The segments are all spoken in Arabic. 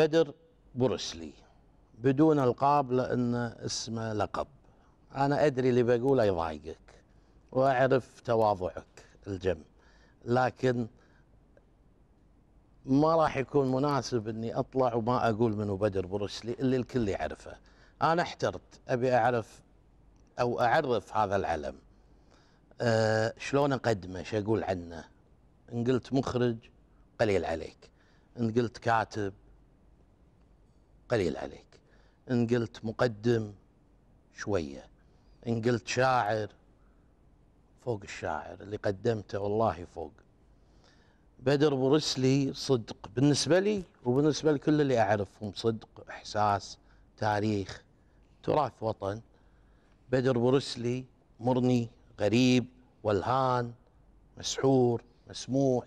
بدر بروسلي بدون القاب لان اسمه لقب انا ادري اللي بقوله يضايقك واعرف تواضعك الجم لكن ما راح يكون مناسب اني اطلع وما اقول منو بدر بروسلي اللي الكل يعرفه انا احترت ابي اعرف او اعرف هذا العلم أه شلون اقدمه شو اقول عنه ان قلت مخرج قليل عليك ان قلت كاتب قليل عليك إن قلت مقدم شوية إن قلت شاعر فوق الشاعر اللي قدمته والله فوق بدر برسلي صدق بالنسبة لي وبالنسبة لكل اللي أعرفهم صدق إحساس تاريخ تراث وطن بدر برسلي مرني غريب والهان مسحور مسموح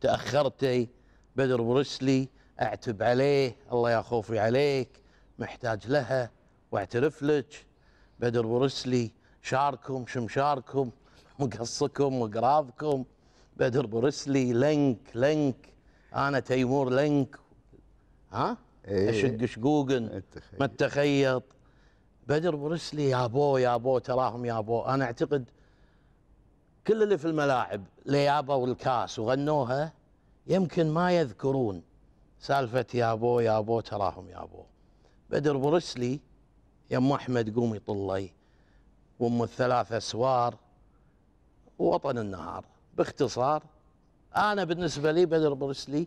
تأخرتي بدر برسلي اعتب عليه الله يا خوفي عليك محتاج لها واعترف لك بدر برسلي شاركم شمشاركم مقصكم وقرابكم بدر برسلي لنك لنك انا تيمور لنك ها إيه اشق شقوق ما تخيط بدر برسلي يا بو يا بو تراهم يا بو انا اعتقد كل اللي في الملاعب ليابوا الكاس وغنوها يمكن ما يذكرون سالفه يابو يابو تراهم يابو بدر برسلي يم احمد قومي طلي وام الثلاثه سوار وطن النهار باختصار انا بالنسبه لي بدر برسلي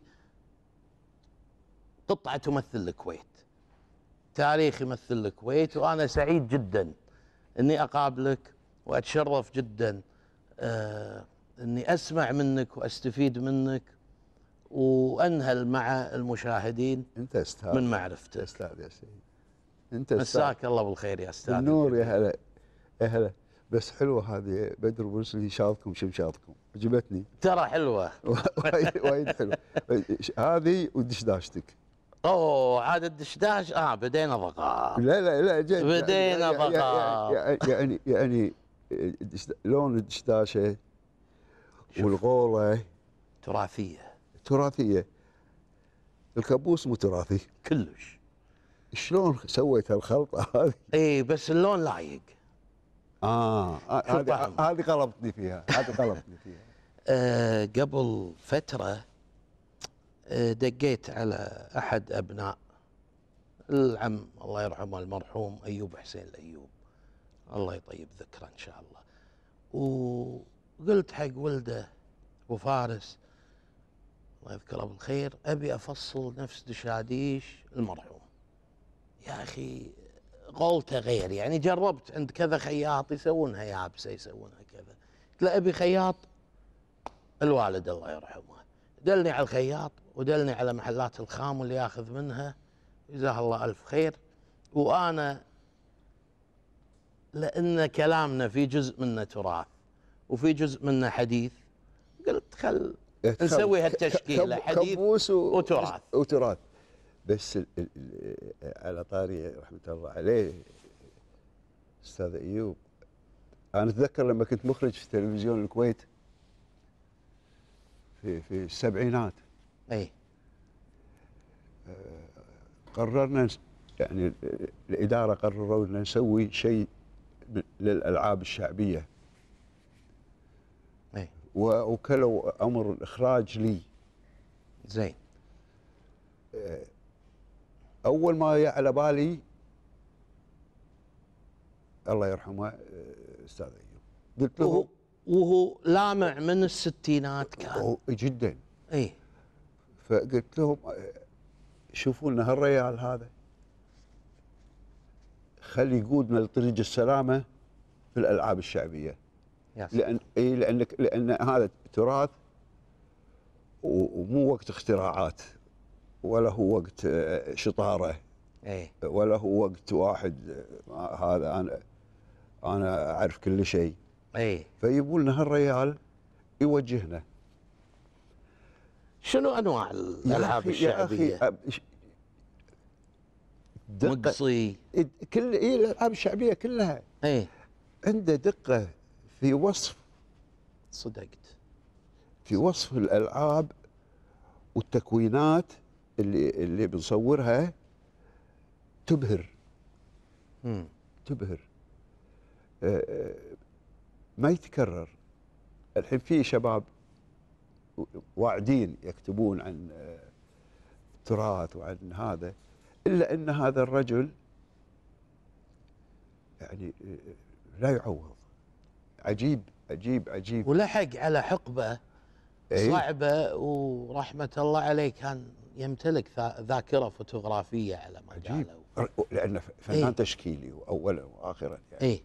قطعه تمثل الكويت تاريخ يمثل الكويت وانا سعيد جدا اني اقابلك واتشرف جدا آه اني اسمع منك واستفيد منك وانهل مع المشاهدين انت استاذ من معرفته استاذ يا سيدي انت استاذ مساك الله بالخير يا استاذ النور يا هلا يا هلا بس حلوه هذه بدر بوسلي شاطكم شمشاطكم عجبتني ترى حلوه وايد حلوه هذه ودشداشتك اوه عاد الدشداش اه بدينا بقاء لا لا لا جد بدينا ضغط يعني يعني, يعني،, يعني،, يعني، لون الدشداشه والغوله تراثيه تراثيه الكابوس مو تراثي كلش شلون سويت الخلطه هذه؟ اي بس اللون لايق اه, آه، هذه هذه غلطتني فيها هذه غلطتني فيها آه قبل فتره آه، دقيت على احد ابناء العم الله يرحمه المرحوم ايوب حسين الايوب الله يطيب ذكره ان شاء الله وقلت حق ولده ابو فارس الله يذكره بالخير أبي أفصل نفس دشاديش المرحوم يا أخي قولته غير يعني جربت عند كذا خياط يسوونها يابسة يسوونها كذا قلت له أبي خياط الوالد الله يرحمه دلني على الخياط ودلني على محلات الخام اللي ياخذ منها جزاه الله ألف خير وأنا لأن كلامنا في جزء منه تراث وفي جزء منه حديث قلت خل نسوي هالتشكيله حديث وتراث وتراث بس على طاري رحمه الله عليه استاذ ايوب انا اتذكر لما كنت مخرج في تلفزيون الكويت في في السبعينات اي آه، قررنا يعني الاداره قرروا ان نسوي شيء للالعاب الشعبيه وأوكلوا أمر الإخراج لي زين آه، أول ما جاء على بالي الله يرحمه آه، أستاذ أيوب قلت له وهو لامع من الستينات كان جدا اي فقلت لهم آه، شوفوا لنا هالريال هذا خلي يقودنا لطريق السلامه في الالعاب الشعبيه لان اي لانك لان هذا تراث ومو وقت اختراعات ولا هو وقت آه، شطاره اي ولا هو وقت واحد آه، هذا انا انا اعرف كل شيء اي فيبون لنا هالريال يوجهنا شنو انواع الالعاب الشعبيه؟ مقصي كل اي الالعاب الشعبيه كلها اي عنده دقه في وصف صدقت في وصف الالعاب والتكوينات اللي اللي بنصورها تبهر مم. تبهر آه، آه، ما يتكرر الحين في شباب واعدين يكتبون عن التراث آه، وعن هذا الا ان هذا الرجل يعني لا يعوض عجيب عجيب عجيب ولحق على حقبه أيه؟ صعبه ورحمه الله عليه كان يمتلك ذاكره فوتوغرافيه على ما عجيب لانه فنان أيه؟ تشكيلي اولا واخرا يعني أيه؟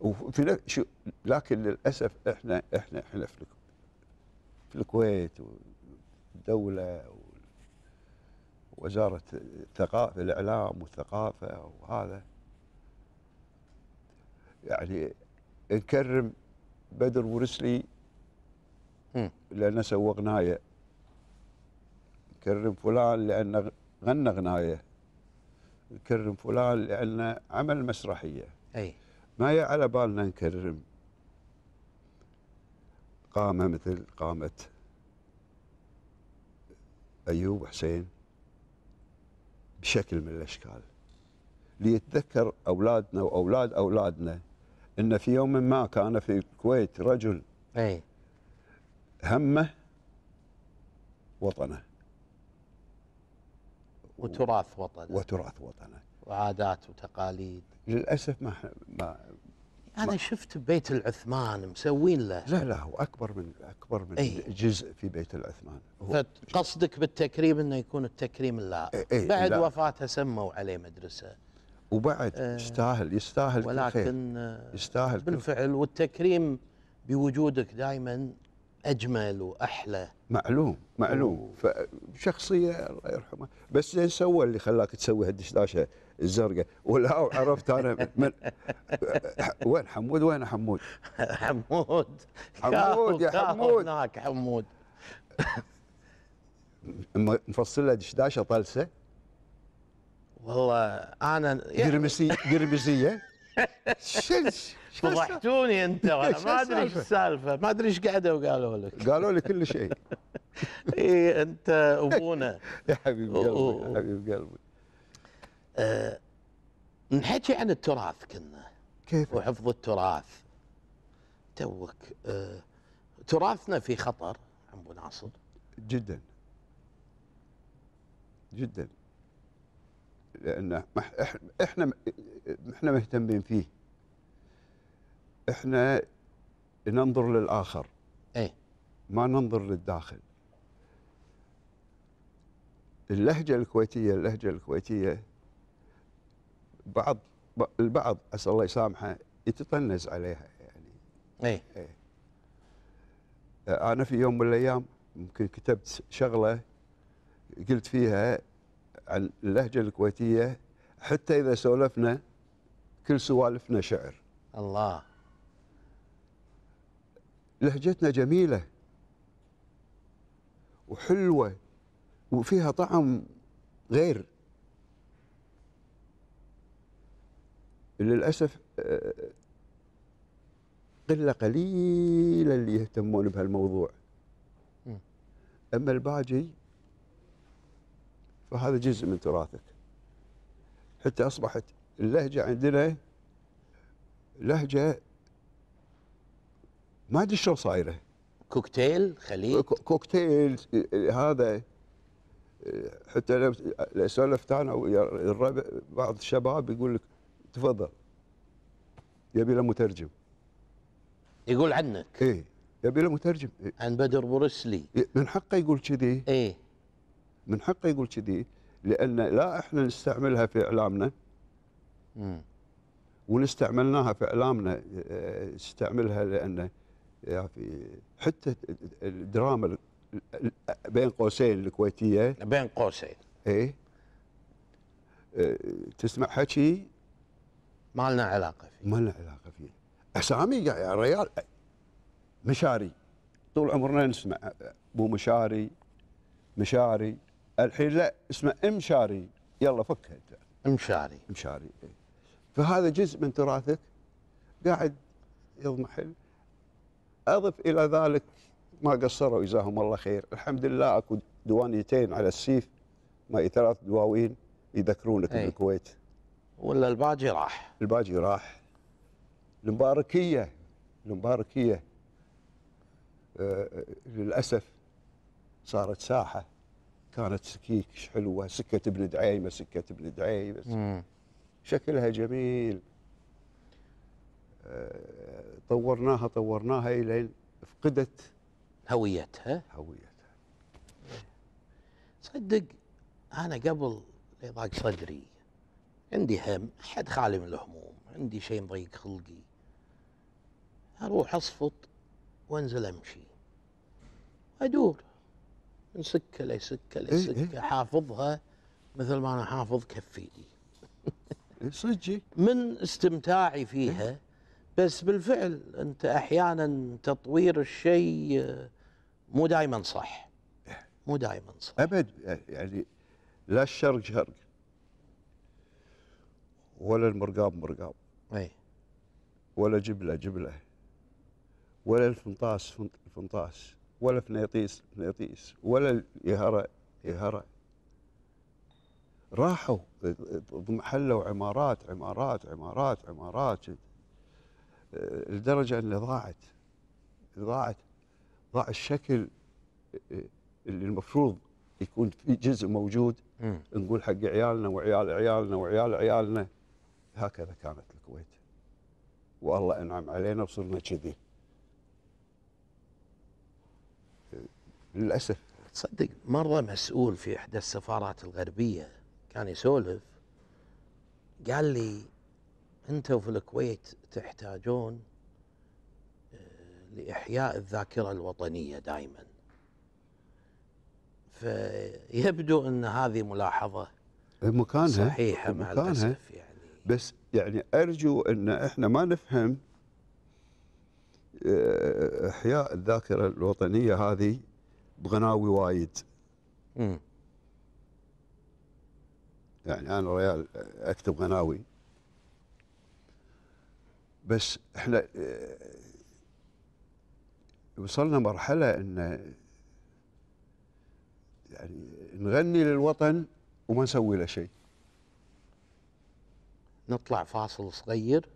وفي شو لكن للاسف احنا احنا احنا في في الكويت والدوله ووزاره الثقافه الاعلام والثقافه وهذا يعني نكرم بدر ورسلي لان غناية كرم فلان لان غنى غناية نكرم فلان لان عمل مسرحيه اي ما على بالنا نكرم قامه مثل قامه ايوب حسين بشكل من الاشكال ليتذكر اولادنا واولاد اولادنا ان في يوم ما كان في الكويت رجل اي همه وطنه وتراث وطنه وتراث وطنه وعادات وتقاليد للاسف ما ما انا ما شفت بيت العثمان مسوين له لا لا هو اكبر من اكبر من أي. جزء في بيت العثمان قصدك بالتكريم انه يكون التكريم لا أي بعد لا. وفاته سموا عليه مدرسه وبعد آه، يستاهل يستاهل ولكن آه، يستاهل بالفعل والتكريم بوجودك دائما اجمل واحلى معلوم معلوم فشخصيه الله يرحمه بس زين سوى اللي خلاك تسوي هالدشداشه الزرقاء ولا عرفت انا من وين حمود وين حمود؟ حمود حمود يا حمود هناك حمود مفصله دشداشه طلسه والله انا قرمسيه يعني قرمسيه فضحتوني انت ما ادري ايش السالفه ما ادري ايش قعدوا وقالوا لك قالوا لي كل شيء اي انت ابونا يا حبيب قلبي يا حبيب قلبي آه، نحكي عن التراث كنا كيف وحفظ التراث توك آه، تراثنا في خطر عم ابو ناصر جدا جدا لان احنا احنا مهتمين فيه احنا ننظر للاخر اي ما ننظر للداخل اللهجه الكويتيه اللهجه الكويتيه بعض البعض اسال الله يسامحه يتطنز عليها يعني اي ايه. انا في يوم من الايام يمكن كتبت شغله قلت فيها عن اللهجه الكويتيه حتى اذا سولفنا كل سوالفنا شعر الله لهجتنا جميله وحلوه وفيها طعم غير للاسف آه، قله قليله اللي يهتمون بهالموضوع اما الباجي فهذا جزء من تراثك حتى أصبحت اللهجة عندنا لهجة ما أدري شلون صايرة كوكتيل خليج كوكتيل هذا حتى سولفت انا ويا الربع بعض الشباب يقول لك تفضل يبي له مترجم يقول عنك ايه يبي له مترجم عن بدر بورسلي من حقه يقول كذي ايه من حقه يقول كذي لان لا احنا نستعملها في اعلامنا وان استعملناها في اعلامنا استعملها آه، لان في حتى الدراما بين قوسين الكويتيه بين قوسين ايه آه، تسمع حكي ما لنا علاقه فيه ما لنا علاقه فيه اسامي يا ريال آه، مشاري طول عمرنا نسمع ابو مشاري مشاري الحين لا اسمه امشاري يلا فكها انت امشاري امشاري إيه. فهذا جزء من تراثك قاعد يضمحل اضف الى ذلك ما قصروا جزاهم الله خير الحمد لله اكو ديوانيتين على السيف ما ثلاث دواوين يذكرونك أي. بالكويت ولا الباجي راح الباجي راح المباركيه المباركيه آه, آه، للاسف صارت ساحه كانت سكيك حلوه سكه ابن دعيمه سكه ابن دعيمه شكلها جميل آه، طورناها طورناها الين فقدت هويتها هويتها صدق انا قبل ضاق صدري عندي هم حد خالي من الهموم عندي شيء مضيق خلقي اروح اصفط وانزل امشي ادور نسكه لسكه لسكه حافظها مثل ما انا حافظ كف ايدي صدقي من استمتاعي فيها إيه. بس بالفعل انت احيانا تطوير الشيء آه، مو دائما صح إيه. مو دائما صح ابد إيه، يعني لا الشرق شرق ولا المرقاب مرقاب اي ولا جبله جبله ولا الفنطاس فنطاس ولا فنيطيس فنيطيس ولا يهرى يهرى راحوا حلوا عمارات عمارات عمارات عمارات لدرجة أن ضاعت ضاعت ضاع الشكل اللي المفروض يكون في جزء موجود م. نقول حق عيالنا وعيال عيالنا وعيال عيالنا هكذا كانت الكويت والله انعم علينا وصرنا كذي للاسف تصدق مره مسؤول في احدى السفارات الغربيه كان يسولف قال لي انتم في الكويت تحتاجون آه، لاحياء الذاكره الوطنيه دائما فيبدو ان هذه ملاحظه مكانها صحيحه مع مكانها الاسف يعني بس يعني ارجو ان احنا ما نفهم آه، احياء الذاكره الوطنيه هذه بغناوي وايد امم يعني انا ريال اكتب غناوي بس احنا آه، وصلنا مرحله ان يعني نغني للوطن وما نسوي له شيء نطلع فاصل صغير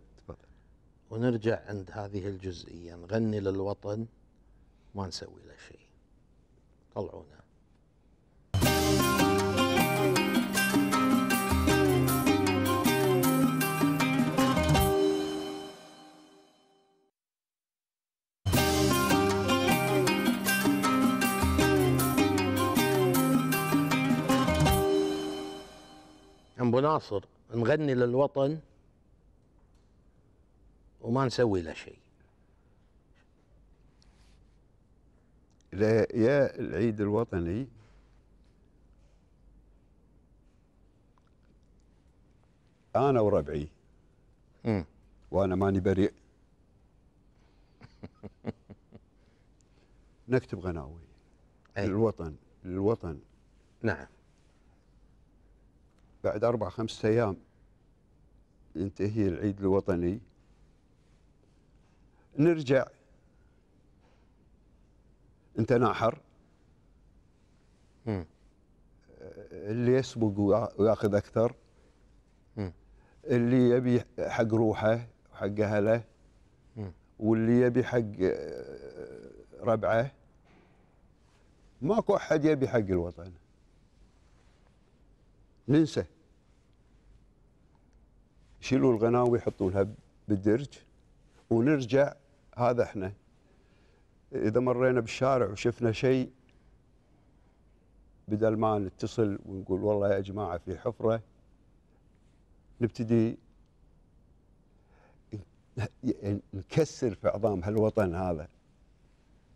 ونرجع عند هذه الجزئيه نغني للوطن ما نسوي له شيء طلعونا ابو ناصر نغني للوطن وما نسوي له شيء يا العيد الوطني انا وربعي مم. وانا ماني بريء نكتب غناوي أي. للوطن للوطن نعم بعد اربع خمس ايام ينتهي العيد الوطني نرجع انت ناحر م. اللي يسبق وياخذ اكثر م. اللي يبي حق روحه وحق اهله واللي يبي حق آه، ربعه ماكو احد يبي حق الوطن ننسى يشيلوا الغناوي يحطونها بالدرج ونرجع هذا احنا اذا مرينا بالشارع وشفنا شيء بدل ما نتصل ونقول والله يا جماعه في حفره نبتدي نكسر في عظام هالوطن هذا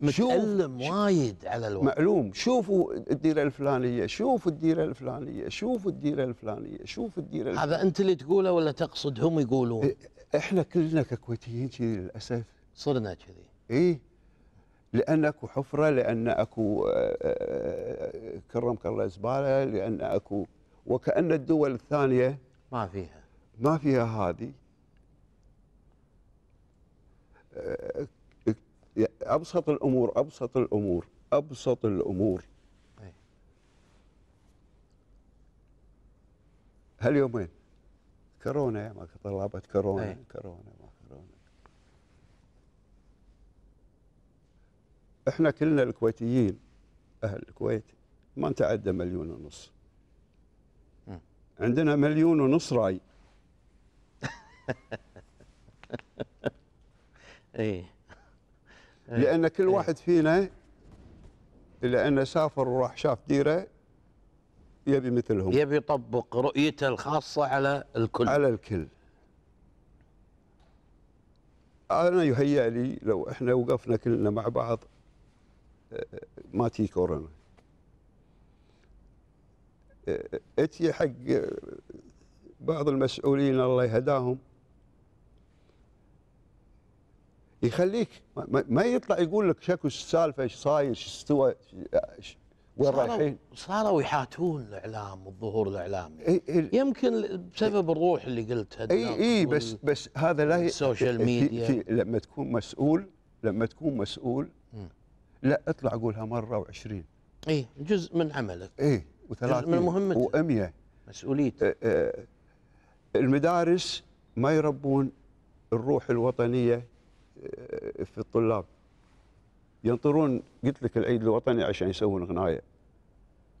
متألم وايد على الوطن معلوم شوفوا الديرة الفلانية شوفوا الديرة الفلانية شوفوا الديرة الفلانية شوفوا الديرة الفلانية هذا أنت اللي تقوله ولا تقصد هم يقولون إحنا كلنا ككويتيين كذي للأسف صرنا كذي إيه لان اكو حفره لان اكو آه، آه، كرمك الله زباله لان اكو وكان الدول الثانيه ما فيها ما فيها هذه آه، ابسط الامور ابسط الامور ابسط الامور إيه. هاليومين كورونا ما طلبت كورونا إيه. كورونا ما احنا كلنا الكويتيين اهل الكويت ما نتعدى مليون ونص عندنا مليون ونص راي اي إيه. لان كل إيه. واحد فينا لانه سافر وراح شاف ديره يبي مثلهم يبي يطبق رؤيته الخاصه على الكل على الكل انا يهيأ لي لو احنا وقفنا كلنا مع بعض ما تي كورونا اتي حق بعض المسؤولين الله يهداهم يخليك ما يطلع يقول لك شكو السالفه ايش صاير ايش استوى وين رايحين؟ صاروا يحاتون الاعلام والظهور الاعلامي يمكن بسبب الروح اللي قلتها اي اي بس بس هذا لا السوشيال ميديا لما تكون مسؤول لما تكون مسؤول لا اطلع قولها مره و20 اي جزء من عملك اي و30 من مهمتك و100 مسؤوليتك المدارس ما يربون الروح الوطنيه في الطلاب ينطرون قلت لك العيد الوطني عشان يسوون غنايه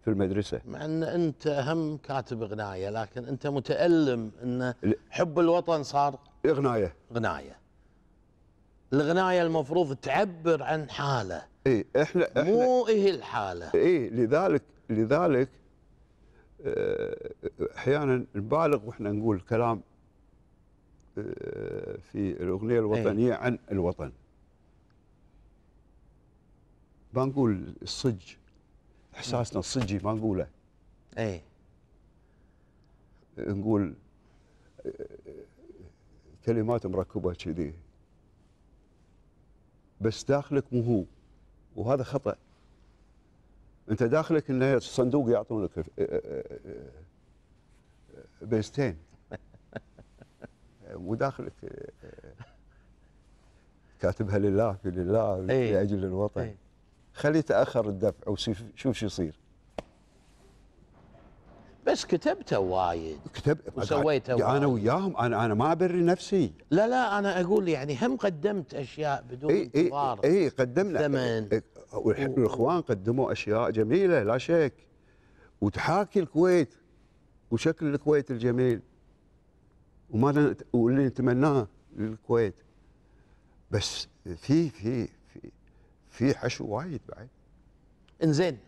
في المدرسه مع ان انت هم كاتب غنايه لكن انت متالم ان حب الوطن صار غنايه غنايه الغنايه المفروض تعبر عن حاله اي احنا, احنا مو ايه الحاله اي لذلك لذلك آه، احيانا نبالغ واحنا نقول كلام آه، في الاغنيه الوطنيه إيه. عن الوطن ما نقول الصج احساسنا الصجي ما نقوله اي نقول آه، كلمات مركبه كذي بس داخلك مو هو وهذا خطأ أنت داخلك أنه الصندوق يعطونك آه، آه، آه، بيستين وداخلك كاتبها لله في لله إيه. لاجل الوطن إيه. خلي تاخر الدفع وشوف شو يصير بس كتبته وايد كتب وسويته وايد انا وياهم انا انا ما ابري نفسي لا لا انا اقول يعني هم قدمت اشياء بدون اي اي, اي قدمنا ثمن والاخوان قدموا اشياء جميله لا شك وتحاكي الكويت وشكل الكويت الجميل وما واللي نتمناه للكويت بس في في في في حشو وايد بعد انزين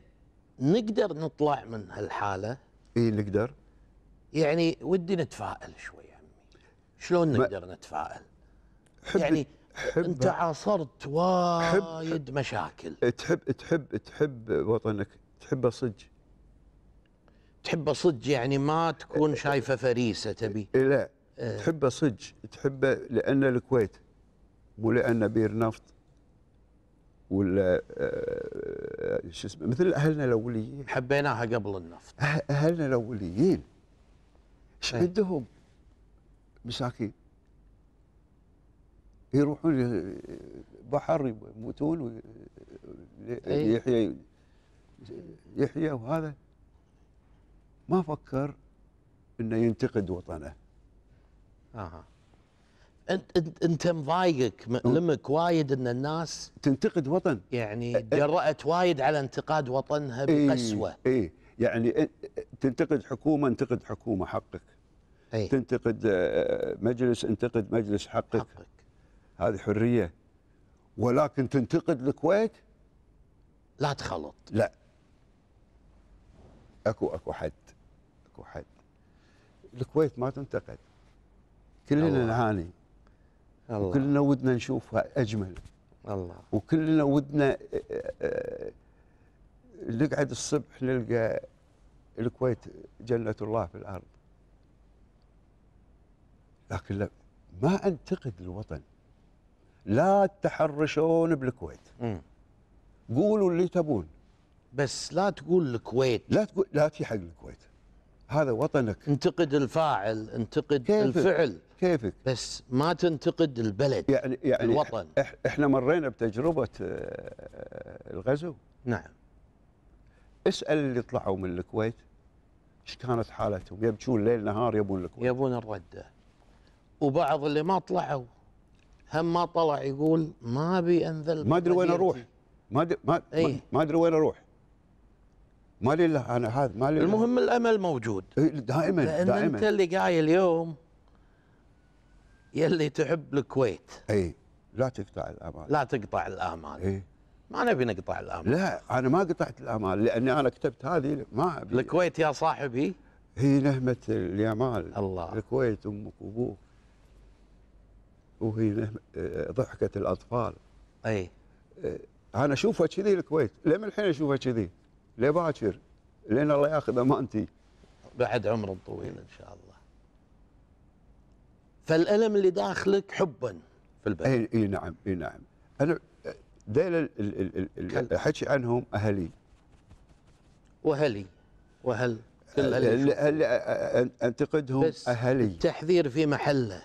نقدر نطلع من هالحاله اي نقدر يعني ودي نتفائل شوي عمي شلون نقدر نتفائل يعني حب انت عاصرت وايد مشاكل تحب تحب تحب وطنك تحبه صدق تحبه صدق يعني ما تكون إيه، إيه، شايفه فريسه تبي إيه، لا تحبه صدق تحبه لان الكويت مو لان بير نفط وال آه، آه، شو اسمه مثل اهلنا الاوليين حبيناها قبل النفط أه- اهلنا الاوليين ايش إيه. عندهم مساكين يروحون بحر يموتون إيه. يحيى يحيى وهذا ما فكر انه ينتقد وطنه اها انت انت مضايقك مؤلمك وايد ان الناس تنتقد وطن يعني جرأت إيه. وايد على انتقاد وطنها إيه. بقسوه اي إيه يعني تنتقد حكومه انتقد حكومه حقك أي تنتقد آه، مجلس انتقد مجلس حقك, حقك هذه حريه ولكن تنتقد الكويت لا تخلط لا اكو اكو حد اكو حد الكويت ما تنتقد كلنا نعاني الله. وكلنا ودنا نشوفها اجمل الله وكلنا ودنا آه، آه، آه، نقعد الصبح نلقى الكويت جنه الله في الارض لكن لا ما انتقد الوطن لا تحرشون بالكويت م. قولوا اللي تبون بس لا تقول الكويت لا تقول لا حق الكويت هذا وطنك انتقد الفاعل انتقد الفعل كيفك بس ما تنتقد البلد يعني يعني الوطن احنا مرينا بتجربه آه، الغزو نعم اسال اللي طلعوا من الكويت ايش كانت حالتهم يبكون ليل نهار يبون الكويت يبون الرده وبعض اللي ما طلعوا هم ما طلع يقول ما ابي انذل ما ادري وين اروح ما ادري ما, ايه؟ ما ادري وين اروح ما لي انا هذا ما لي المهم الامل موجود دائما دائما انت اللي قايل اليوم يلي تحب الكويت اي لا تقطع الامال لا تقطع الامال اي ما نبي نقطع الامال لا انا ما قطعت الامال لاني انا كتبت هذه ما أبي. الكويت يا صاحبي هي نهمه اليمال الله الكويت امك وابوك وهي نهمة آه، ضحكه الاطفال اي آه، انا اشوفها كذي الكويت لين الحين اشوفها كذي لباكر لين الله ياخذ امانتي بعد عمر طويل ان شاء الله فالالم اللي داخلك حبا في البلد اي إيه، نعم اي نعم انا دائما الحكي عنهم اهلي وهلي وهل كل هل انتقدهم اهلي التحذير في محله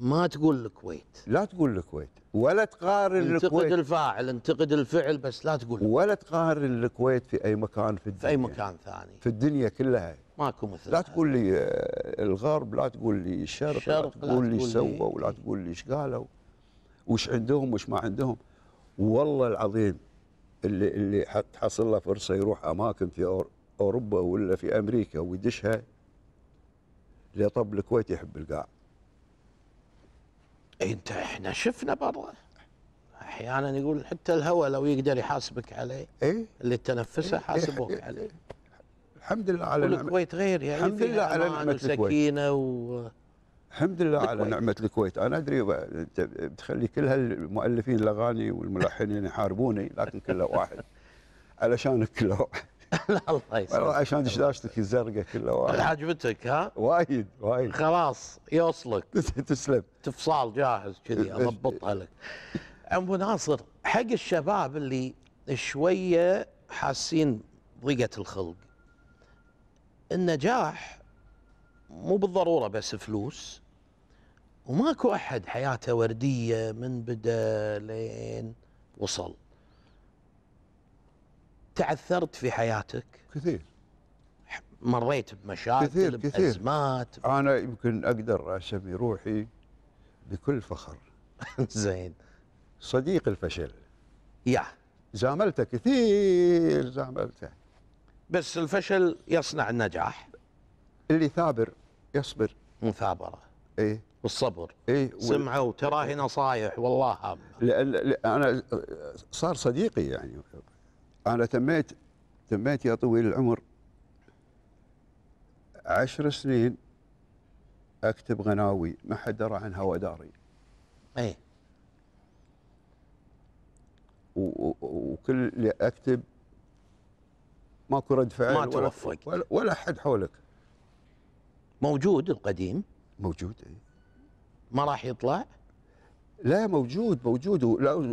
ما تقول الكويت لا تقول الكويت ولا تقارن الكويت انتقد الفاعل انتقد الفعل بس لا تقول ولا تقارن الكويت في اي مكان في الدنيا في اي مكان ثاني في الدنيا كلها ماكو مثل لا تقول لي آه، الغرب لا تقول لي الشرق, لا تقول لي سووا ولا تقول لي ايش قالوا وش عندهم وش ما عندهم والله العظيم اللي اللي تحصل له فرصه يروح اماكن في اوروبا ولا في امريكا ويدشها طب الكويت يحب القاع انت احنا شفنا برا احيانا يقول حتى الهواء لو يقدر يحاسبك عليه إيه؟ اللي تنفسه إيه؟ حاسبوك إيه؟ عليه الحمد لله على نعمه الكويت غير يعني الحمد لله على نعمه الكويت و... الحمد لله على نعمه الكويت انا ادري انت بتخلي كل هالمؤلفين الاغاني والملحنين يحاربوني لكن كله واحد علشانك كله واحد الله يسلمك عشان دشداشتك الزرقاء كله واحد عجبتك ها؟ وايد وايد خلاص يوصلك تسلم تفصال جاهز كذي اضبطها لك ابو ناصر حق الشباب اللي شويه حاسين ضيقه الخلق النجاح مو بالضروره بس فلوس وماكو احد حياته ورديه من بدا لين وصل تعثرت في حياتك كثير مريت بمشاكل كثير كثير بازمات انا يمكن اقدر اسمي روحي بكل فخر زين صديق الفشل يا زاملته كثير زاملته بس الفشل يصنع النجاح اللي ثابر يصبر مثابرة اي والصبر اي سمعه وتراهي نصايح والله هامة انا صار صديقي يعني انا تميت تميت يا طويل العمر عشر سنين اكتب غناوي ما حد درى عنها وداري ايه وكل اللي اكتب ماكو رد فعل ما توفق ولا, ولا حد حولك موجود القديم موجود اي ما راح يطلع؟ لا موجود موجود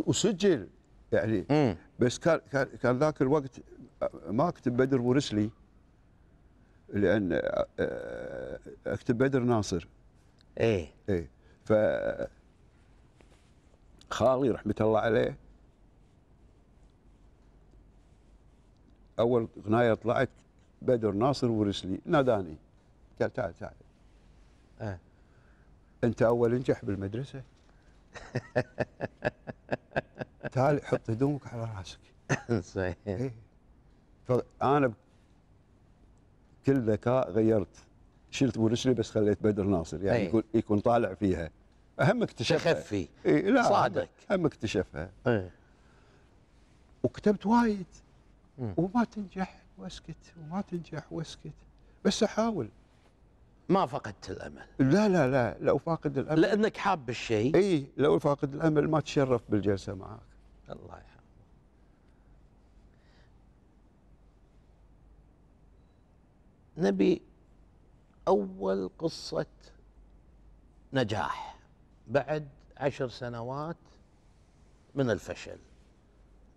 وسجل يعني مم. بس كان كان كان ذاك الوقت ما اكتب بدر ورسلي لان آه، آه، اكتب بدر ناصر ايه ايه ف خالي رحمه الله عليه اول غنايه طلعت بدر ناصر ورسلي ناداني قال تعال تعال أه. انت اول انجح بالمدرسه تعال حط هدومك على راسك صحيح إيه. فانا بكل ذكاء غيرت شلت ورسلي بس خليت بدر ناصر يعني يكون إيه. يكون يكون طالع فيها اهم اكتشفها تخفي إيه لا صادق اهم اكتشفها أيه. وكتبت وايد وما تنجح واسكت وما تنجح واسكت بس احاول ما فقدت الامل لا لا لا لو فاقد الامل لانك حاب الشيء اي لو فاقد الامل ما تشرف بالجلسه معك الله يحفظك نبي اول قصه نجاح بعد عشر سنوات من الفشل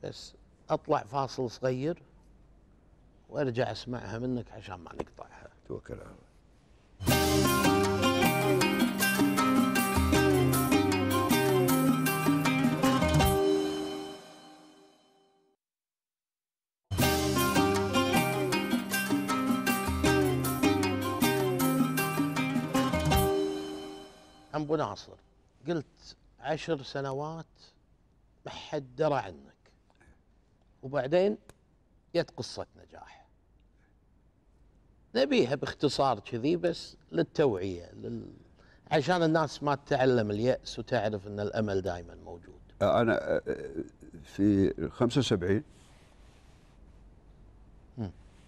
بس اطلع فاصل صغير وارجع اسمعها منك عشان ما نقطعها توكل على الله ابو ناصر قلت عشر سنوات ما حد درى عنه وبعدين جت قصة نجاح نبيها باختصار كذي بس للتوعية لل... عشان الناس ما تتعلم اليأس وتعرف أن الأمل دائما موجود أنا في 75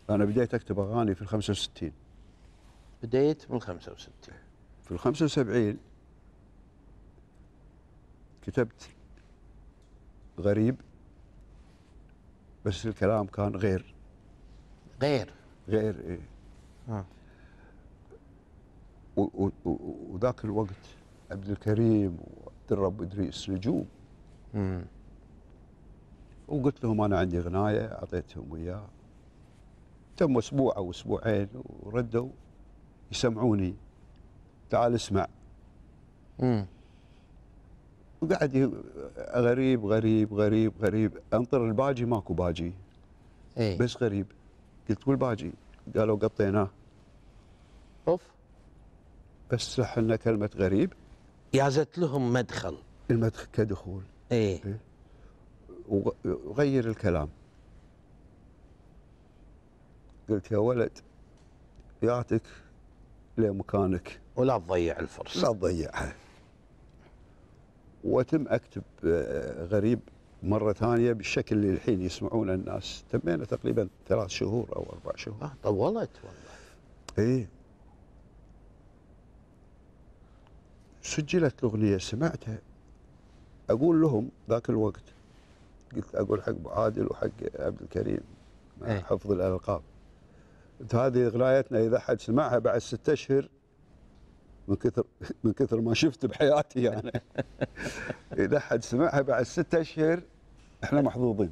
أنا بديت أكتب أغاني في ال 65 بديت من 65 في ال 75 كتبت غريب بس الكلام كان غير غير غير ايه آه. وذاك الوقت عبد الكريم وعبد الرب ادريس نجوم وقلت لهم انا عندي غنايه اعطيتهم اياه تم اسبوع او اسبوعين وردوا يسمعوني تعال اسمع مم. وقاعد غريب غريب غريب غريب انطر الباجي ماكو باجي اي بس غريب قلت والباجي قالوا قطيناه اوف بس احنا كلمه غريب يازت لهم مدخل المدخل كدخول اي إيه؟, إيه. وغير الكلام قلت يا ولد ياتك لمكانك ولا تضيع الفرصه لا تضيعها وتم اكتب آه، غريب مرة ثانية بالشكل اللي الحين يسمعونه الناس تمينا تقريبا ثلاث شهور أو أربع شهور آه طولت والله إيه سجلت الأغنية سمعتها أقول لهم ذاك الوقت قلت أقول حق عادل وحق عبد الكريم مع إيه. حفظ الألقاب هذه غنايتنا إذا حد سمعها بعد ستة أشهر من كثر من كثر ما شفت بحياتي يعني اذا حد سمعها بعد ستة اشهر احنا محظوظين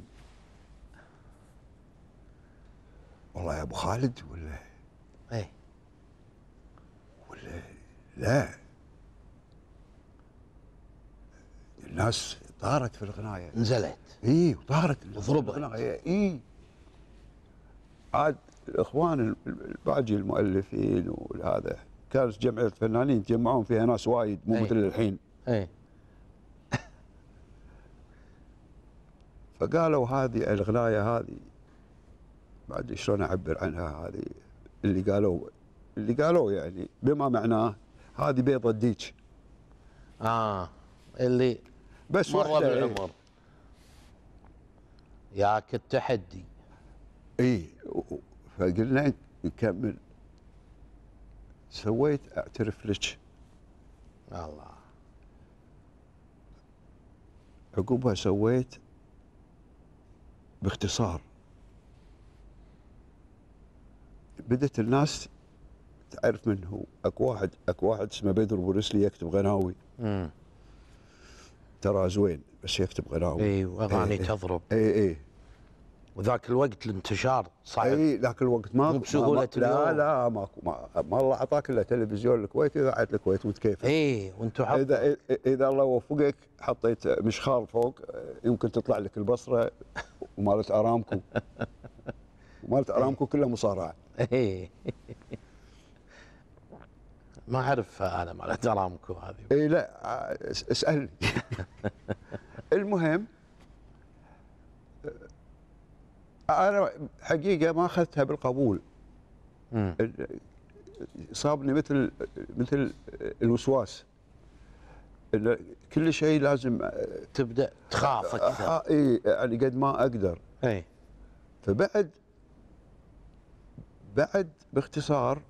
والله يا ابو خالد ولا ايه ولا لا الناس طارت في الغنايه نزلت اي وطارت وضربت اي عاد الاخوان الباجي المؤلفين وهذا كانت جمعية الفنانين يتجمعون فيها ناس وايد مو إيه. مثل الحين إيه. فقالوا هذه الغنايه هذه بعد شلون اعبر عنها هذه اللي قالوا اللي قالوا يعني بما معناه هذه بيضه ديتش. اه اللي بس مرة إيه. بالعمر ياك التحدي اي فقلنا نكمل سويت اعترف لك الله عقبها سويت باختصار بدت الناس تعرف من هو اكو واحد اكو واحد اسمه بدر بورسلي يكتب غناوي امم ترى زوين بس يكتب غناوي اي واغاني إيه، إيه. تضرب اي اي وذاك الوقت الانتشار صعب اي ذاك الوقت ماكو مو بسهوله اليوم لا لا ماكو ما, ما الله اعطاك الا تلفزيون الكويت اذاعه الكويت وتكيف اي وانتم اذا اذا الله وفقك حطيت مشخار فوق يمكن تطلع لك البصره ومالت ارامكو ومالت ارامكو كلها مصارعه اي ما اعرف انا مالت ارامكو هذه اي لا آه، اسالني المهم انا حقيقه ما اخذتها بالقبول صابني مثل مثل الوسواس كل شيء لازم آه، تبدا تخاف آه، اكثر آه، اي يعني قد ما اقدر اي فبعد بعد باختصار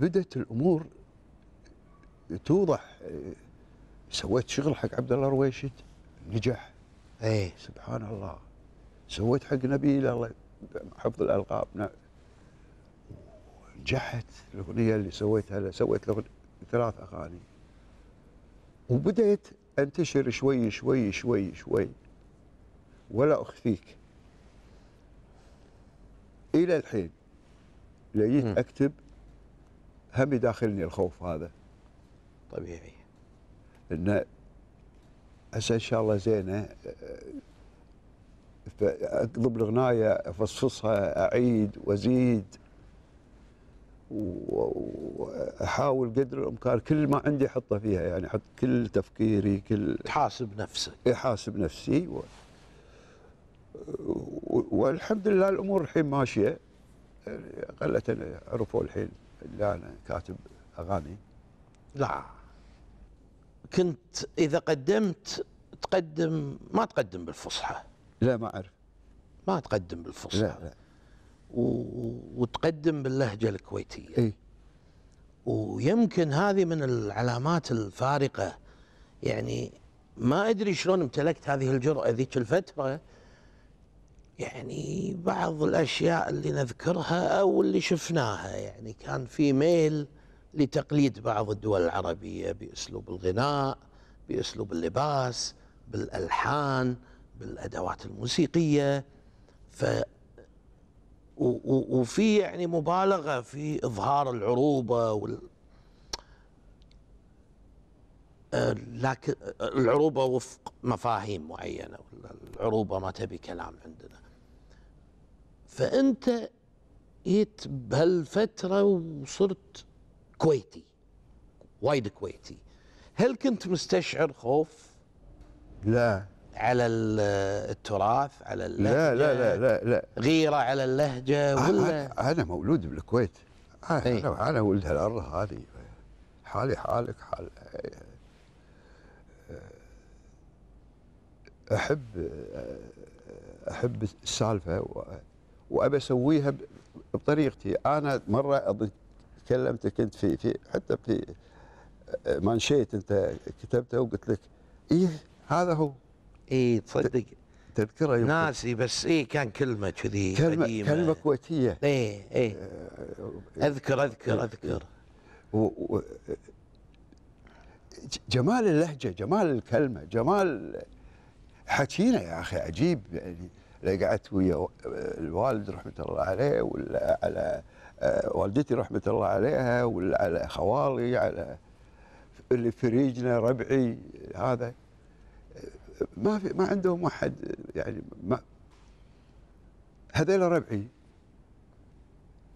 بدات الامور توضح سويت شغل حق عبد الله رويشد نجح اي سبحان الله سويت حق نبيل الله حفظ الالقاب نجحت نعم. الاغنيه اللي سويتها سويت ثلاث اغاني وبديت انتشر شوي شوي شوي شوي ولا اخفيك الى الحين لقيت اكتب هم يداخلني الخوف هذا طبيعي انه هسه ان شاء الله زينه اقلب الغنايه افصصها اعيد وازيد واحاول قدر الامكان كل ما عندي احطه فيها يعني احط كل تفكيري كل تحاسب نفسك احاسب نفسي و... والحمد لله الامور الحين ماشيه قلت عرفوا الحين لا انا كاتب اغاني لا كنت اذا قدمت تقدم ما تقدم بالفصحى لا ما أعرف ما تقدم بالفصحى لا لا و... وتقدم باللهجة الكويتية اي ويمكن هذه من العلامات الفارقة يعني ما أدري شلون امتلكت هذه الجرأة ذيك الفترة يعني بعض الأشياء اللي نذكرها أو اللي شفناها يعني كان في ميل لتقليد بعض الدول العربية بأسلوب الغناء بأسلوب اللباس بالألحان بالادوات الموسيقيه ف وفي يعني مبالغه في اظهار العروبه وال آه، لكن العروبه وفق مفاهيم معينه العروبه ما تبي كلام عندنا فانت جيت بهالفتره وصرت كويتي وايد كويتي هل كنت مستشعر خوف؟ لا على التراث على اللهجة لا لا لا لا, لا. غيرة على اللهجة أه، ولا أه، أنا مولود بالكويت أنا, أه، ايه؟ أنا ولد هالأرض هذه حالي حالك حال أحب أحب السالفة وأبى أسويها بطريقتي أنا مرة اظن كلمتك كنت في في حتى في مانشيت أنت كتبته وقلت لك إيه هذا هو اي تصدق تذكرها يمكن. ناسي بس اي كان كلمه كذي كلمه قديمة. كلمه كويتيه اي اي إيه. اذكر اذكر اذكر و و جمال اللهجه جمال الكلمه جمال حكينا يا اخي عجيب يعني قعدت ويا الوالد رحمه الله عليه ولا على آه، والدتي رحمه الله عليها ولا على خوالي على اللي في ربعي هذا ما في ما عندهم واحد يعني ما هذيل ربعي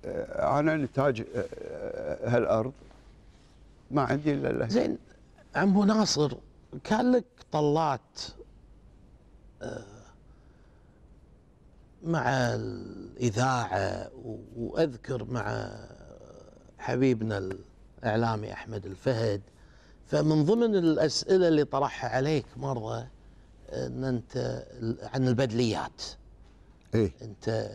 آه، انا نتاج آه، آه، هالارض ما عندي الا الاهلي زين عمو ناصر كان لك طلات مع الاذاعه واذكر مع حبيبنا الاعلامي احمد الفهد فمن ضمن الاسئله اللي طرحها عليك مره ان انت عن البدليات ايه انت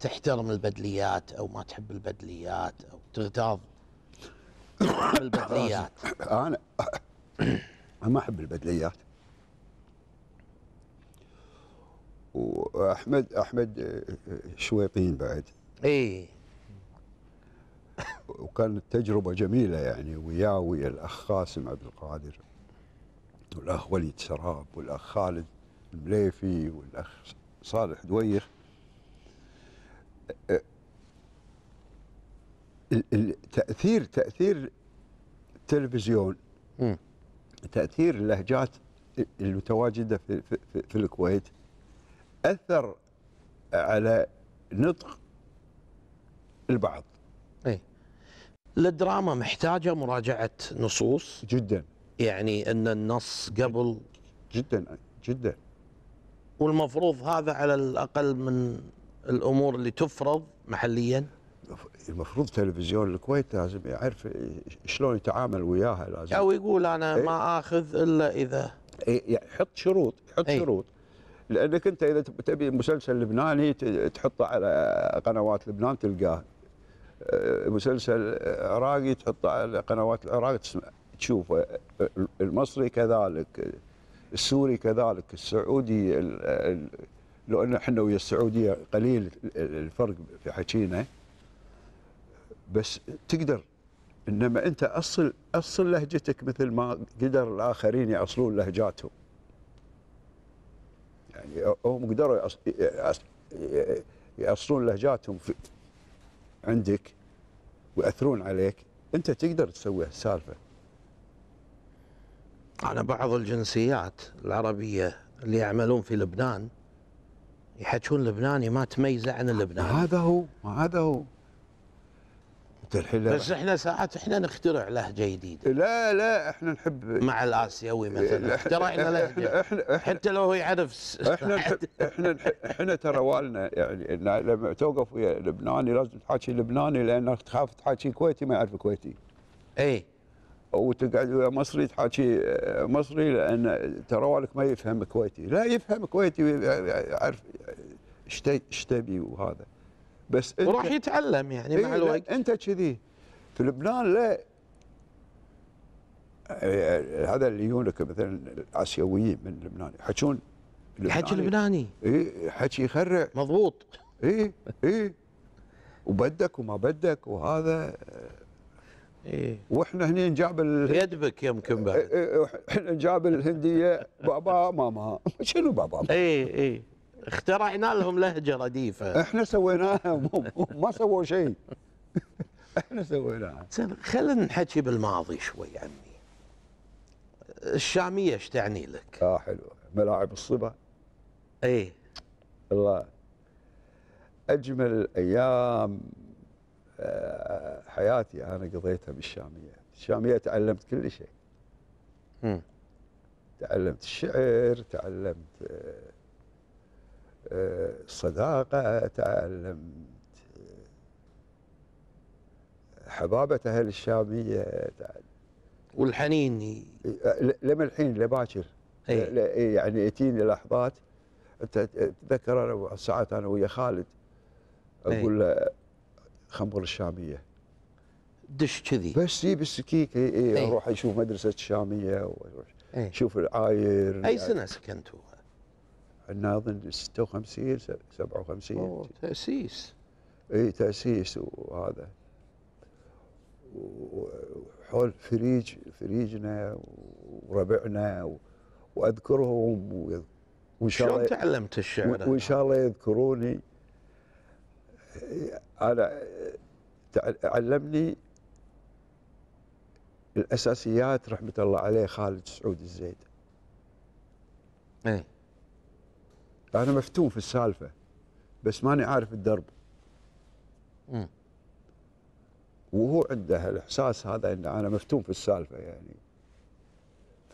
تحترم البدليات او ما تحب البدليات او تغتاظ بالبدليات انا ما احب البدليات واحمد احمد شويقين بعد ايه وكانت تجربه جميله يعني وياه ويا الاخ قاسم عبد القادر والاخ وليد سراب والاخ خالد المليفي والاخ صالح دويخ تاثير تاثير التلفزيون تاثير اللهجات المتواجده في, في, في الكويت اثر على نطق البعض اي الدراما محتاجه مراجعه نصوص جدا يعني ان النص قبل جدا جدا والمفروض هذا على الاقل من الامور اللي تفرض محليا المفروض تلفزيون الكويت لازم يعرف شلون يتعامل وياها لازم او يقول انا إيه. ما اخذ الا اذا إيه، يعني حط شروط حط أي. شروط لانك انت اذا تبي مسلسل لبناني تحطه على قنوات لبنان تلقاه آه، مسلسل عراقي تحطه على قنوات العراق تسمع تشوفه المصري كذلك السوري كذلك السعودي لو ان احنا ويا السعوديه قليل الفرق في حكينا بس تقدر انما انت اصل اصل لهجتك مثل ما قدر الاخرين يأصلون لهجاتهم يعني هم قدروا يأصلون لهجاتهم عندك ويأثرون عليك انت تقدر تسوي هالسالفه على بعض الجنسيات العربية اللي يعملون في لبنان يحكون لبناني ما تميزه عن اللبناني هذا هو ما هذا هو انت الحين بس احنا ساعات احنا نخترع لهجه جديده لا لا احنا نحب مع الاسيوي مثلا اخترعنا لهجه احنا احنا حتى لو هو يعرف احنا احنا احنا ترى والنا يعني لما توقف ويا لبناني لازم تحاكي لبناني لان تخاف تحاكي كويتي ما يعرف كويتي اي وتقعد ويا مصري تحاكي آه، مصري لان والك ما يفهم كويتي لا يفهم كويتي يعرف ايش تبي وهذا بس انت وراح يتعلم يعني مع إيه، الوقت انت كذي في لبنان لا آه، هذا اللي يجونك مثلا الاسيويين من لبنان يحكون الحكي لبناني اي حكي إيه، يخرع مضبوط اي اي وبدك وما بدك وهذا إيه؟ واحنا هنا نجاب ال... يدبك يمكن بعد إيه، إيه، احنا نجاب الهنديه بابا ماما شنو بابا ماما؟ إيه، اي اي اخترعنا لهم لهجه رديفه احنا سويناها ما سووا شيء احنا سويناها زين خلينا نحكي بالماضي شوي عمي الشاميه ايش تعني لك؟ اه حلو ملاعب الصبا ايه الله اجمل الايام حياتي انا قضيتها بالشاميه، الشاميه تعلمت كل شيء. م. تعلمت الشعر، تعلمت الصداقه، آه، تعلمت آه، حبابه اهل الشاميه تعلمت والحنين لما الحين لباكر إيه. إيه، يعني اتيني لحظات اتذكر انا ساعات انا ويا خالد إيه. اقول له خمر الشاميه دش كذي بس جيب إيه، السكيك اي اي ايه اروح اشوف مدرسه الشاميه واروح ايه اشوف العاير اي سنه سكنتوا؟ عندنا اظن 56 57 اوه تاسيس اي تاسيس وهذا وحول فريج فريجنا وربعنا واذكرهم وان شاء الله شلون تعلمت الشعر؟ وان شاء الله يذكروني انا علمني الاساسيات رحمه الله عليه خالد سعود الزيد. اي انا مفتون في السالفه بس ماني عارف الدرب. امم وهو عنده الاحساس هذا ان انا مفتون في السالفه يعني.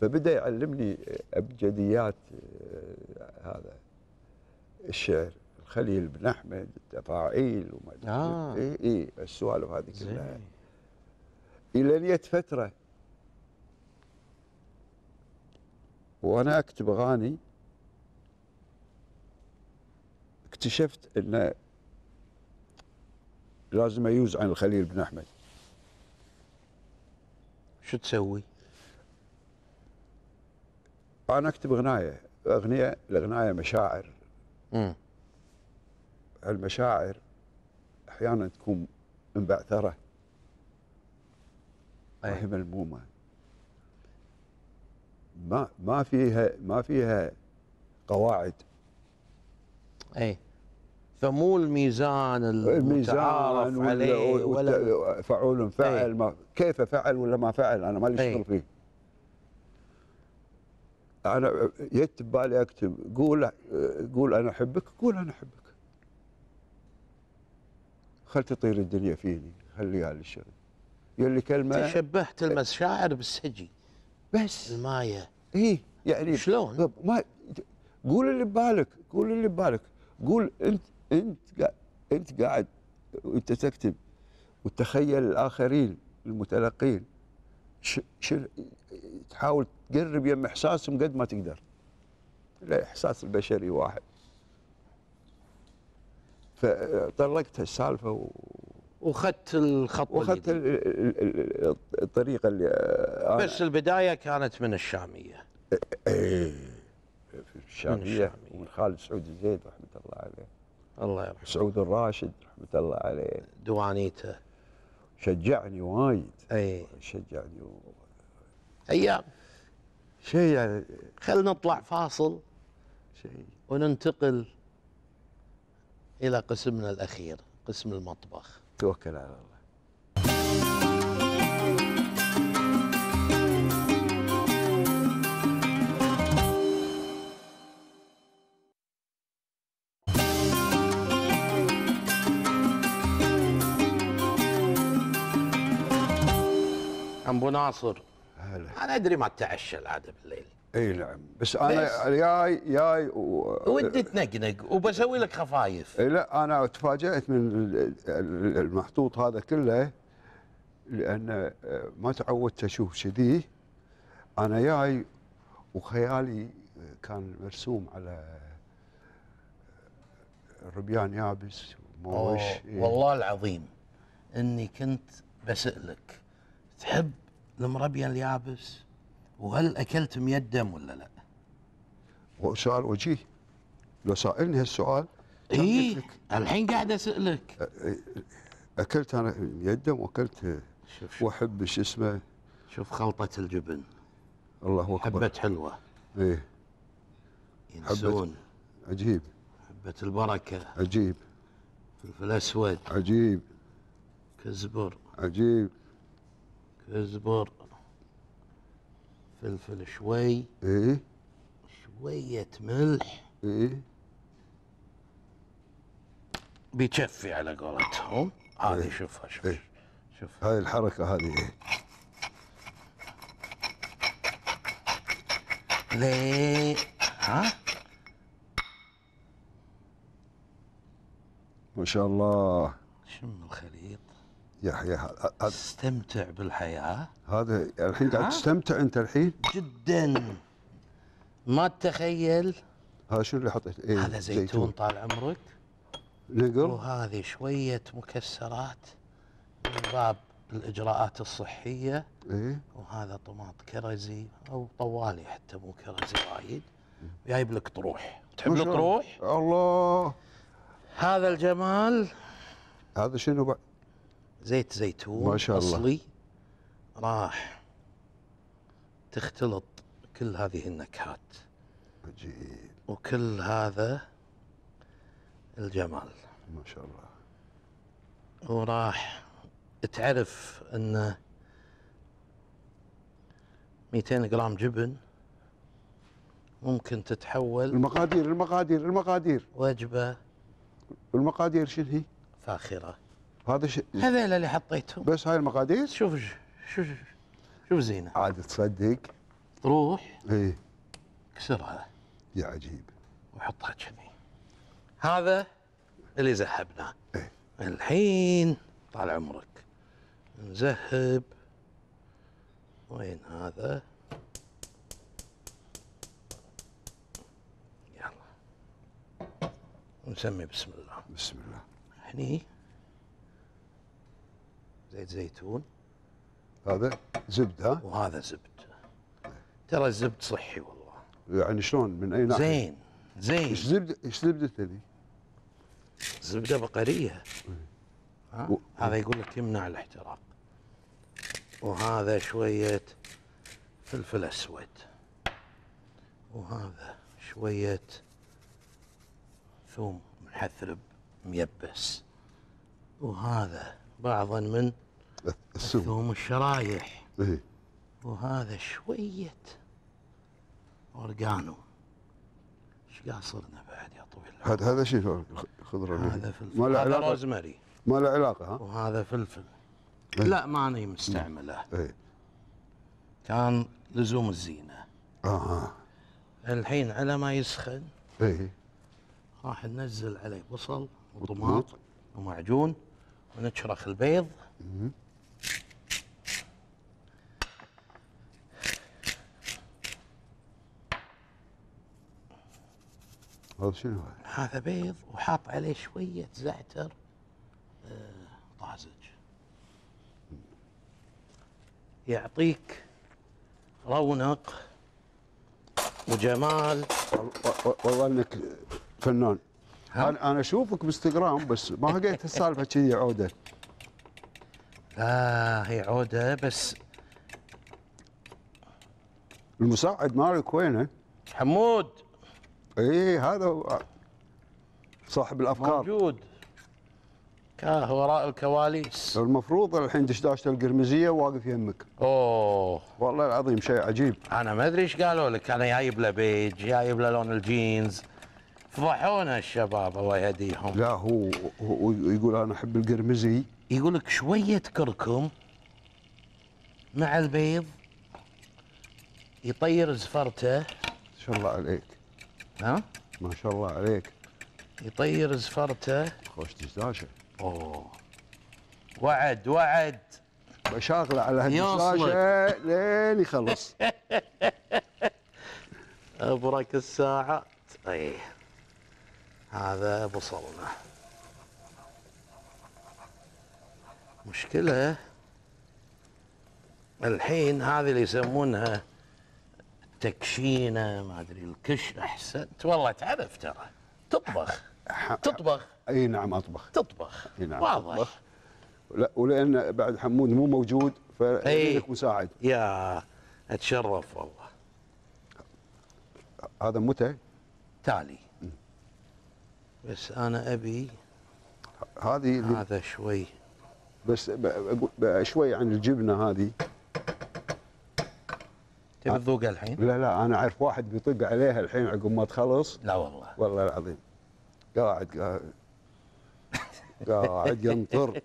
فبدا يعلمني ابجديات آه، هذا الشعر. خليل بن احمد التفاعيل وما آه. اي اي السوالف هذه كلها الى نيت فتره وانا اكتب اغاني اكتشفت ان لازم ايوز عن الخليل بن احمد شو تسوي؟ انا اكتب غنايه اغنيه الاغنايه مشاعر امم المشاعر احيانا تكون مبعثره وهي ملمومه ما ما فيها ما فيها قواعد اي فمو الميزان الميزان عليه ولا فعول فعل ما كيف فعل ولا ما فعل انا ما لي شغل فيه انا جت ببالي اكتب قول قول انا احبك قول انا احبك خل تطير الدنيا فيني خلي على الشغل يلي كلمه كلمه تلمس المشاعر بالسجي بس المايه اي يعني شلون؟ ما قول اللي ببالك قول اللي ببالك قول انت انت انت قاعد وانت تكتب وتخيل الاخرين المتلقين ش... ش... تحاول تقرب يم احساسهم قد ما تقدر الاحساس البشري واحد فطرقت السالفه و... وخدت الخط وخدت الطريقه اللي أنا بس البدايه كانت من الشاميه ايه, إيه، الشاميه من خالد سعود الزيد رحمه الله عليه الله يرحمه سعود الراشد رحمه الله عليه دوانيته شجعني وايد اي شجعني و... ايام شيء يعني خلينا نطلع فاصل شيء وننتقل إلى قسمنا الأخير قسم المطبخ توكل على الله ابو ناصر هلا انا ادري ما تتعشى العاده بالليل اي نعم بس انا جاي جاي ودي تنقنق وبسوي لك خفايف لا انا تفاجات من المحطوط هذا كله لان آه، ما تعودت اشوف كذي انا جاي وخيالي كان مرسوم على آه، ربيان يابس موش إيه. والله العظيم اني كنت بسألك تحب المربيان اليابس؟ وهل اكلت 100 دم ولا لا؟ سؤال وجيه لو سالني هالسؤال ايه الحين قاعد اسالك اكلت انا 100 دم واكلت شوف واحب شو اسمه شوف خلطه الجبن الله اكبر حبه حلوه ايه ينسون عجيب حبه البركه عجيب فلفل اسود عجيب كزبر عجيب كزبر فلفل شوي ايه شوية ملح ايه بيكفي على قولتهم هذه إيه؟ شوفها شوف إيه؟ شوف هاي الحركة هذه إيه؟ ليه ها ما شاء الله شم الخليط يا حيا استمتع بالحياة هذا الحين قاعد تستمتع انت الحين؟ جدا ما تتخيل هذا شنو اللي حطيت؟ إيه؟ هذا زيتون, زيتون طال عمرك نقل وهذه شوية مكسرات من باب الاجراءات الصحيه إيه؟ وهذا طماط كرزي او طوالي حتى مو كرزي وايد جايب لك طروح تحب الطروح؟ الله هذا الجمال هذا شنو بعد؟ زيت زيتون ما شاء الله. اصلي راح تختلط كل هذه النكهات عجيب وكل هذا الجمال ما شاء الله وراح تعرف ان 200 جرام جبن ممكن تتحول المقادير المقادير المقادير وجبه المقادير شنو هي؟ فاخره هذا شيء هذا اللي حطيتهم بس هاي المقاديس شوف شوف شوف زينه عاد تصدق تروح اي كسرها يا عجيب وحطها كذي هذا اللي زهبناه إيه؟ الحين طال عمرك نزهب وين هذا يلا نسمي بسم الله بسم الله هني زيت زيتون هذا زبد ها وهذا زبد ترى الزبد صحي والله يعني شلون من اي ناحيه زين زين ايش زبده ايش زبدته ذي زبده بقريه و... هذا يقول لك يمنع الاحتراق وهذا شويه فلفل اسود وهذا شويه ثوم محثرب ميبس وهذا بعضا من السوم ثوم الشرايح ايه وهذا شوية اورجانو ايش قاصرنا بعد يا طويل هذا هذا شيء خضرة هذا فلفل ما له علاقة هذا روزماري ما له علاقة ها وهذا فلفل ايه؟ لا ماني مستعمله ايه؟, إيه. كان لزوم الزينة اها الحين على ما يسخن ايه راح ننزل عليه بصل وطماط ومعجون ونشرخ البيض هذا طيب، شنو هذا؟ هذا بيض وحاط عليه شويه زعتر آه، طازج يعطيك رونق وجمال والله انك فنان انا انا اشوفك بانستغرام بس ما لقيت السالفه كذي عوده لا هي عوده بس المساعد مالك وينه؟ حمود اي هذا هو صاحب الافكار موجود وراء الكواليس المفروض الحين دشداشة القرمزية واقف يمك اوه والله العظيم شيء عجيب انا ما ادري ايش قالوا لك انا جايب له بيج جايب له لون الجينز فضحونا الشباب الله يهديهم لا هو, هو يقول انا احب القرمزي يقول لك شوية كركم مع البيض يطير زفرته ما شاء الله عليك ها؟ ما شاء الله عليك يطير زفرته خوش دشداشه اوه وعد وعد بشاغله على هالدشداشه لين يخلص ابرك الساعات اي هذا بصلنا مشكله الحين هذه اللي يسمونها التكشينه ما ادري الكش احسن والله تعرف ترى تطبخ تطبخ اي نعم اطبخ تطبخ اي نعم واضح لا ولان بعد حمود مو موجود فلك إيه. مساعد يا اتشرف والله هذا متى؟ تالي بس انا ابي هذه هذا شوي بس شوي عن الجبنه هذه تبي تذوقها الحين؟ لا لا انا اعرف واحد بيطق عليها الحين عقب ما تخلص لا والله والله العظيم قاعد قاعد قاعد ينطر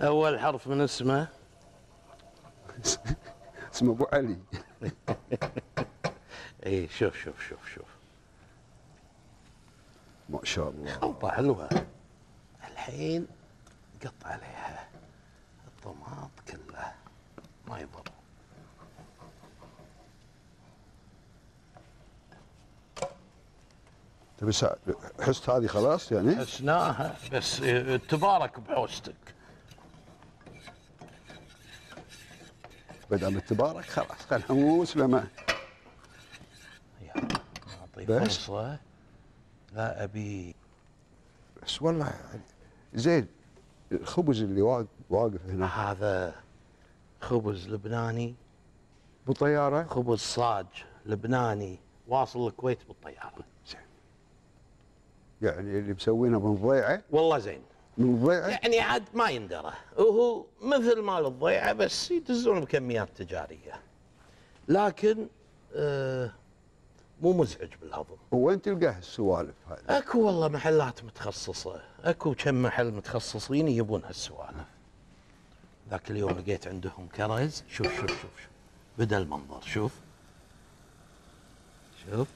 اول حرف من اسمه اسمه ابو علي اي شوف شوف شوف شوف ما شاء الله خلطه حلوه الحين قط عليها الطماط كله ما يضر بس حست هذه خلاص يعني؟ حسناها بس آه، تبارك بحوستك بدل تبارك خلاص خلها مسلمة أعطي فرصة لا أبي بس والله زين الخبز اللي واقف هنا هذا خبز لبناني بالطيارة خبز صاج لبناني واصل الكويت بالطيارة زين يعني اللي مسوينه من ضيعه والله زين من ضيعه يعني عاد ما يندرى وهو مثل مال الضيعه بس يدزون بكميات تجاريه لكن آه، مو مزعج بالهضم وين تلقاه السوالف هذه؟ اكو والله محلات متخصصه، اكو كم محل متخصصين يبون هالسوالف. ذاك اليوم لقيت عندهم كرز، شوف شوف شوف شوف بدا المنظر، شوف. شوف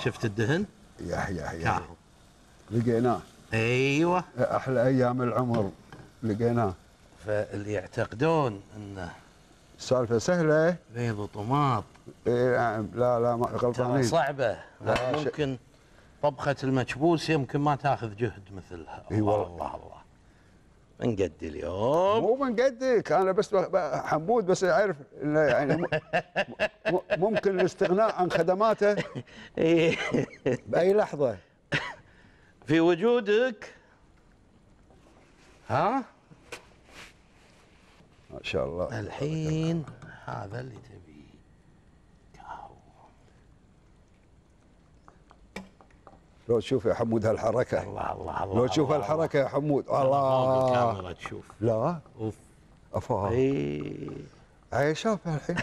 شفت الدهن؟ يا يا يا لقيناه ايوه احلى ايام العمر لقيناه فاللي يعتقدون انه سالفه سهله بيض وطماط نعم لا لا ما غلطانين صعبه لا ممكن ش... طبخه المكبوس يمكن ما تاخذ جهد مثلها اي والله الله الله من اليوم مو من قدك انا بس حمود بس اعرف انه يعني ممكن الاستغناء عن خدماته باي لحظه في وجودك ها ما شاء الله الحين هذا اللي تبيه لو تشوف يا حمود هالحركه الله الله الله لو تشوف هالحركه يا حمود الله, الله الكاميرا تشوف لا اوف افا اي اي شوف الحين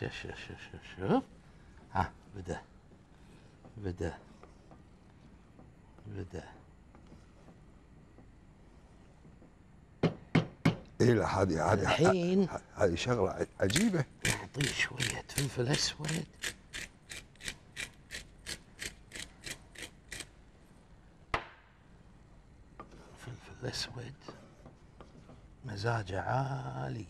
شوف شوف شوف شوف ها بدا بدا بدأ ايه لا هذه هذه هذه شغله عجيبه نعطيه شويه فلفل اسود فلفل اسود مزاجه عالي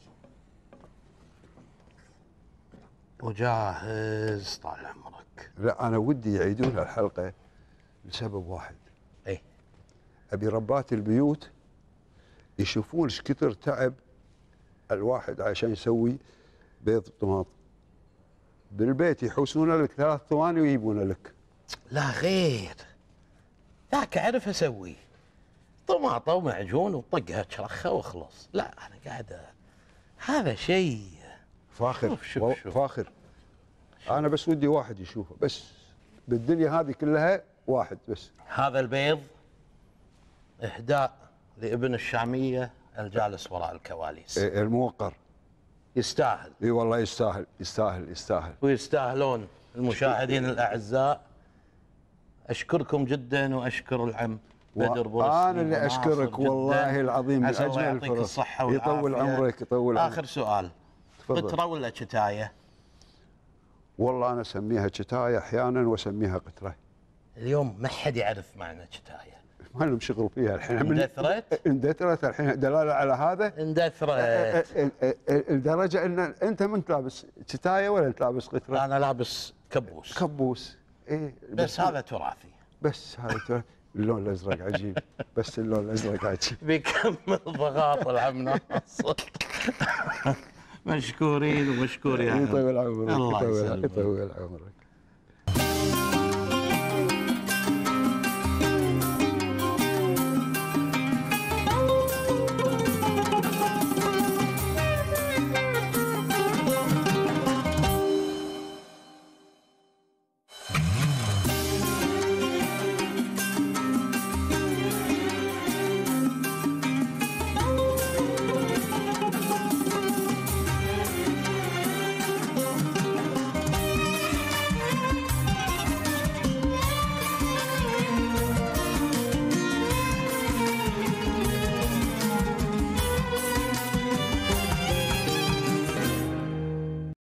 وجاهز طال عمرك لا انا ودي يعيدون الحلقه لسبب واحد ابي ربات البيوت يشوفون ايش كثر تعب الواحد عشان يسوي بيض طماطم بالبيت يحوسون لك ثلاث ثواني ويجيبون لك لا غير ذاك اعرف اسوي طماطه ومعجون وطقها شرخه واخلص لا انا قاعد هذا شيء فاخر شوف شوف. فاخر شوف. انا بس ودي واحد يشوفه بس بالدنيا هذه كلها واحد بس هذا البيض إهداء لابن الشامية الجالس وراء الكواليس إيه، الموقر يستاهل اي والله يستاهل يستاهل يستاهل ويستاهلون المشاهدين الأعزاء أشكركم جدا وأشكر العم بدر بورس انا اللي اشكرك والله العظيم اجمل يعطيك الصحه والعافيه يطول عمرك يطول عمرك اخر سؤال تفضل. قطره ولا شتايه؟ والله انا اسميها شتايه احيانا واسميها قطره اليوم ما حد يعرف معنى شتايه ما لهم شغل فيها الحين اندثرت؟ اندثرت الحين دلاله على هذا اندثرت لدرجه ان انت من لابس شتايه ولا انت لابس قطره؟ انا لابس كبوس كبوس اي بس, بس هذا تراثي بس هذا تراثي اللون الازرق عجيب بس اللون الازرق عجيب بيكمل ضغاط العم ناصر مشكورين ومشكور يا يطول عمرك يطول عمرك